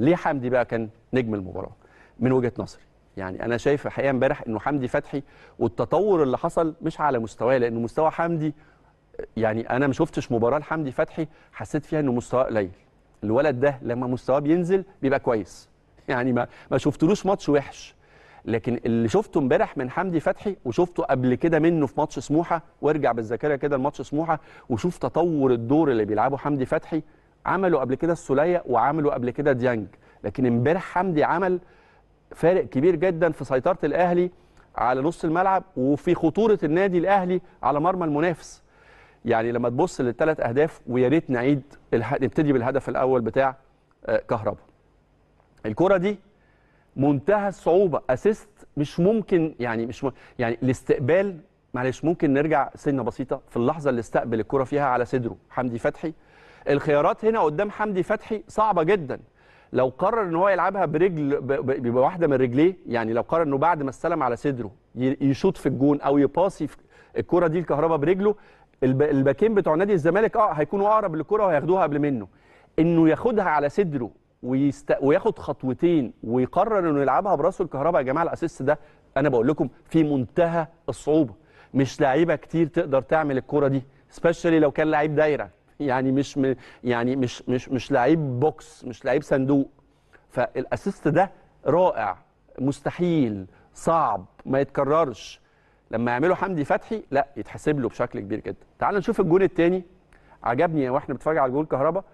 ليه حمدي بقى كان نجم المباراه من وجهه نظري يعني انا شايف الحقيقه امبارح انه حمدي فتحي والتطور اللي حصل مش على مستواه لان مستوى حمدي يعني انا ما شفتش مباراه لحمدي فتحي حسيت فيها انه مستواه قليل الولد ده لما مستواه بينزل بيبقى كويس يعني ما ما شفتلوش ماتش وحش لكن اللي شفته امبارح من حمدي فتحي وشفته قبل كده منه في ماتش سموحه وارجع بالذاكره كده لماتش سموحه وشوف تطور الدور اللي بيلعبه حمدي فتحي عملوا قبل كده السوليه وعملوا قبل كده ديانج لكن امبارح حمدي عمل فارق كبير جدا في سيطره الاهلي على نص الملعب وفي خطوره النادي الاهلي على مرمى المنافس يعني لما تبص للثلاث اهداف ويا ريت نعيد اله... نبتدي بالهدف الاول بتاع آه، كهربا الكره دي منتهى الصعوبه اسيست مش ممكن يعني مش م... يعني الاستقبال معلش ممكن نرجع سنه بسيطه في اللحظه اللي استقبل الكره فيها على صدره حمدي فتحي الخيارات هنا قدام حمدي فتحي صعبه جدا لو قرر ان هو يلعبها برجل بيبقى واحده من رجليه يعني لو قرر انه بعد ما استلم على صدره يشوط في الجون او يباصي الكره دي الكهرباء برجله الباكين بتوع نادي الزمالك اه هيكونوا اقرب للكره وهياخدوها قبل منه انه ياخدها على صدره ويست... وياخد خطوتين ويقرر انه يلعبها براسه الكهرباء يا جماعه الاسيست ده انا بقول لكم في منتهى الصعوبه مش لعيبه كتير تقدر تعمل الكره دي سبيشالي لو كان لعيب دايره يعني مش م... يعني مش مش مش لعيب بوكس مش لعيب صندوق فالاسيست ده رائع مستحيل صعب ما يتكررش لما يعمله حمدي فتحي لا يتحسب له بشكل كبير جدا تعال نشوف الجون الثاني عجبني واحنا بنتفرج على جول كهربا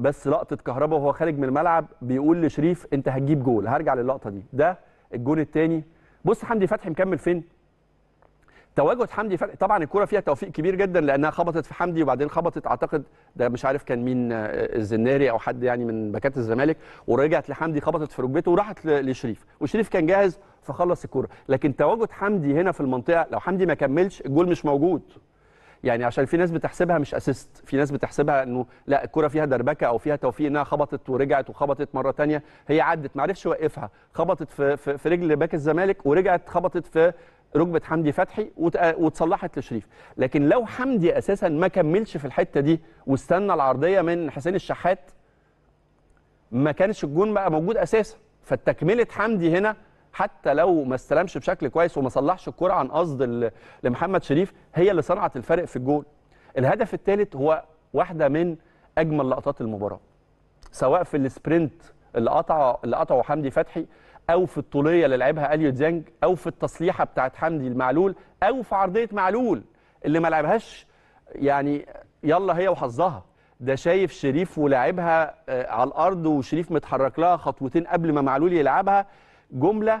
بس لقطه كهربا وهو خارج من الملعب بيقول لشريف انت هتجيب جول هرجع للقطه دي ده الجون الثاني بص حمدي فتحي مكمل فين تواجد حمدي فتحي طبعا الكره فيها توفيق كبير جدا لانها خبطت في حمدي وبعدين خبطت اعتقد ده مش عارف كان مين آه، الزناري او حد يعني من باكات الزمالك ورجعت لحمدي خبطت في ركبته وراحت لشريف وشريف كان جاهز فخلص الكره لكن تواجد حمدي هنا في المنطقه لو حمدي ما كملش الجول مش موجود يعني عشان في ناس بتحسبها مش اسيست في ناس بتحسبها انه لا الكره فيها دربكه او فيها توفيق انها خبطت ورجعت وخبطت مره ثانيه هي عدت ما عرفش يوقفها خبطت في, في, في رجل باك الزمالك ورجعت خبطت في ركبه حمدي فتحي واتصلحت لشريف لكن لو حمدي اساسا ما كملش في الحته دي واستنى العرضيه من حسين الشحات ما كانش الجون بقى موجود اساسا فالتكمله حمدي هنا حتى لو ما استلمش بشكل كويس وما صلحش الكرة عن قصد لمحمد شريف هي اللي صنعت الفرق في الجول الهدف الثالث هو واحدة من أجمل لقطات المباراة سواء في السبرنت اللي قطع اللي قطعه حمدي فتحي او في الطوليه اللي لعبها اليو ديانج او في التصليحه بتاعه حمدي المعلول او في عرضيه معلول اللي ما لعبهاش يعني يلا هي وحظها ده شايف شريف ولاعبها آه، على الارض وشريف متحرك لها خطوتين قبل ما معلول يلعبها جمله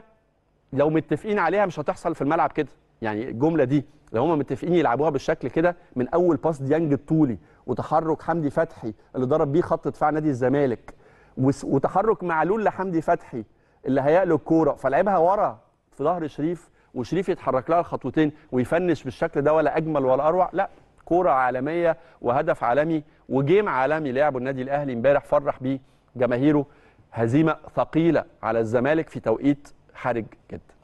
لو متفقين عليها مش هتحصل في الملعب كده يعني الجمله دي لو هم متفقين يلعبوها بالشكل كده من اول باس ديانج الطولي وتحرك حمدي فتحي اللي ضرب بيه خط دفاع نادي الزمالك وتحرك معلول لحمدي فتحي اللي هيقلب الكوره فلعبها ورا في ظهر شريف وشريف يتحرك لها الخطوتين ويفنش بالشكل ده ولا اجمل ولا اروع لا كوره عالميه وهدف عالمي وجيم عالمي لعبه النادي الاهلي امبارح فرح بيه جماهيره هزيمه ثقيله على الزمالك في توقيت حرج جدا